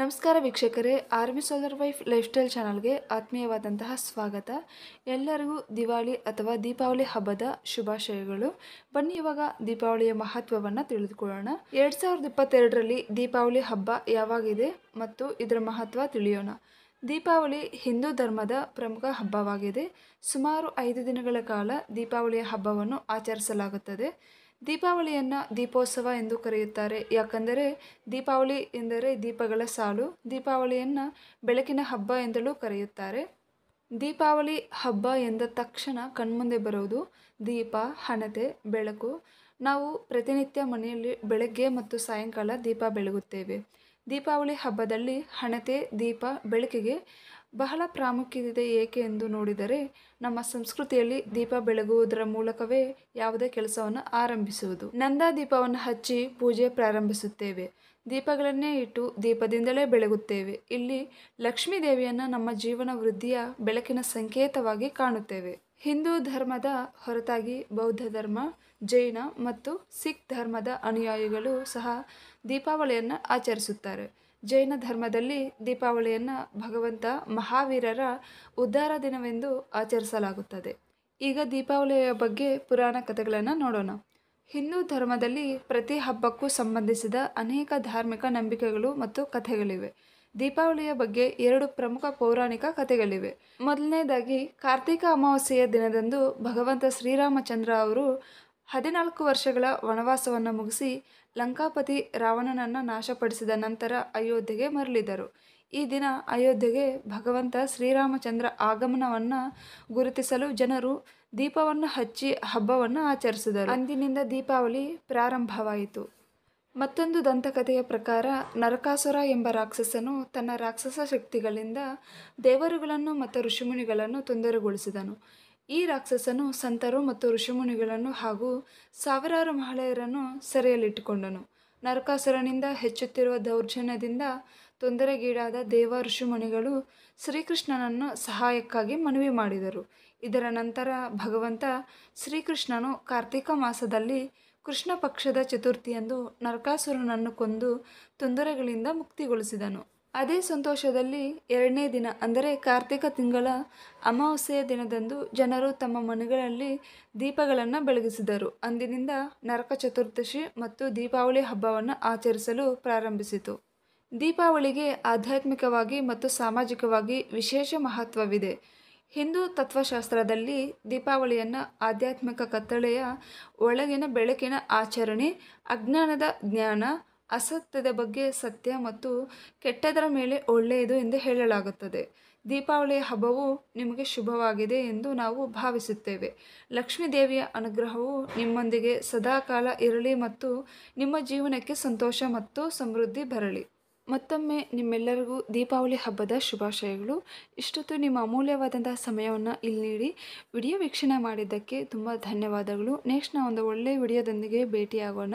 ನಮಸ್ಕಾರ ವೀಕ್ಷಕರೇ army soldier wife lifestyle ಚಾನಲ್ಗೆ ಆತ್ಮೀಯವಾದಂತಹ ಸ್ವಾಗತ ಎಲ್ಲರಿಗೂ ದಿವಾಳಿ ಅಥವಾ ದೀಪಾವಳಿ ಹಬ್ಬದ ಶುಭಾಶಯಗಳು ಬನ್ನಿ ಇವಾಗ ದೀಪಾವಳಿಯ ಮಹತ್ವವನ್ನು ತಿಳಿದುಕೊಳ್ಳೋಣ ಎರಡು ಸಾವಿರದ ಇಪ್ಪತ್ತೆರಡರಲ್ಲಿ ದೀಪಾವಳಿ ಹಬ್ಬ ಯಾವಾಗಿದೆ ಮತ್ತು ಇದರ ಮಹತ್ವ ತಿಳಿಯೋಣ ದೀಪಾವಳಿ ಹಿಂದೂ ಧರ್ಮದ ಪ್ರಮುಖ ಹಬ್ಬವಾಗಿದೆ ಸುಮಾರು ಐದು ದಿನಗಳ ಕಾಲ ದೀಪಾವಳಿಯ ಹಬ್ಬವನ್ನು ಆಚರಿಸಲಾಗುತ್ತದೆ ದೀಪಾವಳಿಯನ್ನು ದೀಪೋತ್ಸವ ಎಂದು ಕರೆಯುತ್ತಾರೆ ಯಾಕಂದರೆ ದೀಪಾವಳಿ ಎಂದರೆ ದೀಪಗಳ ಸಾಲು ದೀಪಾವಳಿಯನ್ನು ಬೆಳಕಿನ ಹಬ್ಬ ಎಂದಲೂ ಕರೆಯುತ್ತಾರೆ ದೀಪಾವಳಿ ಹಬ್ಬ ಎಂದ ತಕ್ಷಣ ಕಣ್ಮುಂದೆ ಬರೋದು ದೀಪ ಹಣತೆ ಬೆಳಕು ನಾವು ಪ್ರತಿನಿತ್ಯ ಮನೆಯಲ್ಲಿ ಬೆಳಗ್ಗೆ ಮತ್ತು ಸಾಯಂಕಾಲ ದೀಪ ಬೆಳಗುತ್ತೇವೆ ದೀಪಾವಳಿ ಹಬ್ಬದಲ್ಲಿ ಹಣತೆ ದೀಪ ಬೆಳಕಿಗೆ ಬಹಳ ಪ್ರಾಮುಖ್ಯತೆ ಏಕೆ ಎಂದು ನೋಡಿದರೆ ನಮ್ಮ ಸಂಸ್ಕೃತಿಯಲ್ಲಿ ದೀಪ ಬೆಳಗುವುದರ ಮೂಲಕವೇ ಯಾವುದೇ ಕೆಲಸವನ್ನು ಆರಂಭಿಸುವುದು ನಂದ ದೀಪವನ್ನು ಹಚ್ಚಿ ಪೂಜೆ ಪ್ರಾರಂಭಿಸುತ್ತೇವೆ ದೀಪಗಳನ್ನೇ ಇಟ್ಟು ದೀಪದಿಂದಲೇ ಬೆಳಗುತ್ತೇವೆ ಇಲ್ಲಿ ಲಕ್ಷ್ಮೀ ದೇವಿಯನ್ನು ನಮ್ಮ ಜೀವನ ವೃದ್ಧಿಯ ಬೆಳಕಿನ ಸಂಕೇತವಾಗಿ ಕಾಣುತ್ತೇವೆ ಹಿಂದೂ ಧರ್ಮದ ಹೊರತಾಗಿ ಬೌದ್ಧ ಧರ್ಮ ಜೈನ ಮತ್ತು ಸಿಖ್ ಧರ್ಮದ ಅನುಯಾಯಿಗಳು ಸಹ ದೀಪಾವಳಿಯನ್ನು ಆಚರಿಸುತ್ತಾರೆ ಜೈನ ಧರ್ಮದಲ್ಲಿ ದೀಪಾವಳಿಯನ್ನು ಭಗವಂತ ಮಹಾವೀರರ ಉದ್ಧಾರ ದಿನವೆಂದು ಆಚರಿಸಲಾಗುತ್ತದೆ ಈಗ ದೀಪಾವಳಿಯ ಬಗ್ಗೆ ಪುರಾಣ ಕಥೆಗಳನ್ನು ನೋಡೋಣ ಹಿಂದೂ ಧರ್ಮದಲ್ಲಿ ಪ್ರತಿ ಹಬ್ಬಕ್ಕೂ ಸಂಬಂಧಿಸಿದ ಅನೇಕ ಧಾರ್ಮಿಕ ನಂಬಿಕೆಗಳು ಮತ್ತು ಕಥೆಗಳಿವೆ ದೀಪಾವಳಿಯ ಬಗ್ಗೆ ಎರಡು ಪ್ರಮುಖ ಪೌರಾಣಿಕ ಕಥೆಗಳಿವೆ ಮೊದಲನೇದಾಗಿ ಕಾರ್ತಿಕ ಅಮಾವಾಸ್ಯೆಯ ದಿನದಂದು ಭಗವಂತ ಶ್ರೀರಾಮಚಂದ್ರ ಅವರು ಹದಿನಾಲ್ಕು ವರ್ಷಗಳ ವನವಾಸವನ್ನು ಮುಗಿಸಿ ಲಂಕಾಪತಿ ರಾವಣನನ್ನು ನಾಶಪಡಿಸಿದ ನಂತರ ಅಯೋಧ್ಯೆಗೆ ಮರಳಿದರು ಈ ದಿನ ಅಯೋಧ್ಯೆಗೆ ಭಗವಂತ ಶ್ರೀರಾಮಚಂದ್ರ ಆಗಮನವನ್ನು ಗುರುತಿಸಲು ಜನರು ದೀಪವನ್ನು ಹಚ್ಚಿ ಹಬ್ಬವನ್ನು ಆಚರಿಸಿದರು ಅಂದಿನಿಂದ ದೀಪಾವಳಿ ಪ್ರಾರಂಭವಾಯಿತು ಮತ್ತೊಂದು ದಂತಕಥೆಯ ಪ್ರಕಾರ ನರಕಾಸುರ ಎಂಬ ರಾಕ್ಷಸನು ತನ್ನ ರಾಕ್ಷಸ ಶಕ್ತಿಗಳಿಂದ ದೇವರುಗಳನ್ನು ಮತ್ತು ಋಷಿಮುನಿಗಳನ್ನು ತೊಂದರೆಗೊಳಿಸಿದನು ಈ ರಾಕ್ಷಸನು ಸಂತರು ಮತ್ತು ಋಷಿಮುನಿಗಳನ್ನು ಹಾಗೂ ಸಾವಿರಾರು ಮಹಿಳೆಯರನ್ನು ಸೆರೆಯಲ್ಲಿಟ್ಟುಕೊಂಡನು ನರಕಾಸುರನಿಂದ ಹೆಚ್ಚುತ್ತಿರುವ ದೌರ್ಜನ್ಯದಿಂದ ತೊಂದರೆಗೀಡಾದ ದೇವ ಋಷಿಮುನಿಗಳು ಶ್ರೀಕೃಷ್ಣನನ್ನು ಸಹಾಯಕ್ಕಾಗಿ ಮನವಿ ಮಾಡಿದರು ಇದರ ನಂತರ ಭಗವಂತ ಶ್ರೀಕೃಷ್ಣನು ಕಾರ್ತಿಕ ಮಾಸದಲ್ಲಿ ಕೃಷ್ಣ ಪಕ್ಷದ ಚತುರ್ಥಿಯಂದು ನರಕಾಸುರನನ್ನು ಕೊಂದು ತೊಂದರೆಗಳಿಂದ ಮುಕ್ತಿಗೊಳಿಸಿದನು ಅದೇ ಸಂತೋಷದಲ್ಲಿ ಎರಡನೇ ದಿನ ಅಂದರೆ ಕಾರ್ತಿಕ ತಿಂಗಳ ಅಮಾವಾಸ್ಯೆಯ ದಿನದಂದು ಜನರು ತಮ್ಮ ಮನೆಗಳಲ್ಲಿ ದೀಪಗಳನ್ನು ಬೆಳಗಿಸಿದರು ಅಂದಿನಿಂದ ನರಕ ಚತುರ್ದಶಿ ಮತ್ತು ದೀಪಾವಳಿ ಹಬ್ಬವನ್ನು ಆಚರಿಸಲು ಪ್ರಾರಂಭಿಸಿತು ದೀಪಾವಳಿಗೆ ಆಧ್ಯಾತ್ಮಿಕವಾಗಿ ಮತ್ತು ಸಾಮಾಜಿಕವಾಗಿ ವಿಶೇಷ ಮಹತ್ವವಿದೆ ಹಿಂದೂ ತತ್ವಶಾಸ್ತ್ರದಲ್ಲಿ ದೀಪಾವಳಿಯನ್ನು ಆಧ್ಯಾತ್ಮಿಕ ಕತ್ತಳೆಯ ಒಳಗಿನ ಬೆಳಕಿನ ಆಚರಣೆ ಅಜ್ಞಾನದ ಜ್ಞಾನ ಅಸತ್ಯದ ಬಗ್ಗೆ ಸತ್ಯ ಮತ್ತು ಕೆಟ್ಟದರ ಮೇಲೆ ಒಳ್ಳೆಯದು ಎಂದು ಹೇಳಲಾಗುತ್ತದೆ ದೀಪಾವಳಿಯ ಹಬ್ಬವು ನಿಮಗೆ ಶುಭವಾಗಿದೆ ಎಂದು ನಾವು ಭಾವಿಸುತ್ತೇವೆ ಲಕ್ಷ್ಮೀ ದೇವಿಯ ಅನುಗ್ರಹವು ನಿಮ್ಮೊಂದಿಗೆ ಸದಾಕಾಲ ಇರಲಿ ಮತ್ತು ನಿಮ್ಮ ಜೀವನಕ್ಕೆ ಸಂತೋಷ ಮತ್ತು ಸಮೃದ್ಧಿ ಬರಲಿ ಮತ್ತೊಮ್ಮೆ ನಿಮ್ಮೆಲ್ಲರಿಗೂ ದೀಪಾವಳಿ ಹಬ್ಬದ ಶುಭಾಶಯಗಳು ಇಷ್ಟೊತ್ತು ನಿಮ್ಮ ಅಮೂಲ್ಯವಾದಂತಹ ಸಮಯವನ್ನು ಇಲ್ಲಿ ನೀಡಿ ವಿಡಿಯೋ ವೀಕ್ಷಣೆ ಮಾಡಿದ್ದಕ್ಕೆ ತುಂಬ ಧನ್ಯವಾದಗಳು ನೆಕ್ಸ್ಟ್ ನಾವು ಒಂದು ಒಳ್ಳೆಯ ವಿಡಿಯೋದೊಂದಿಗೆ ಭೇಟಿಯಾಗೋಣ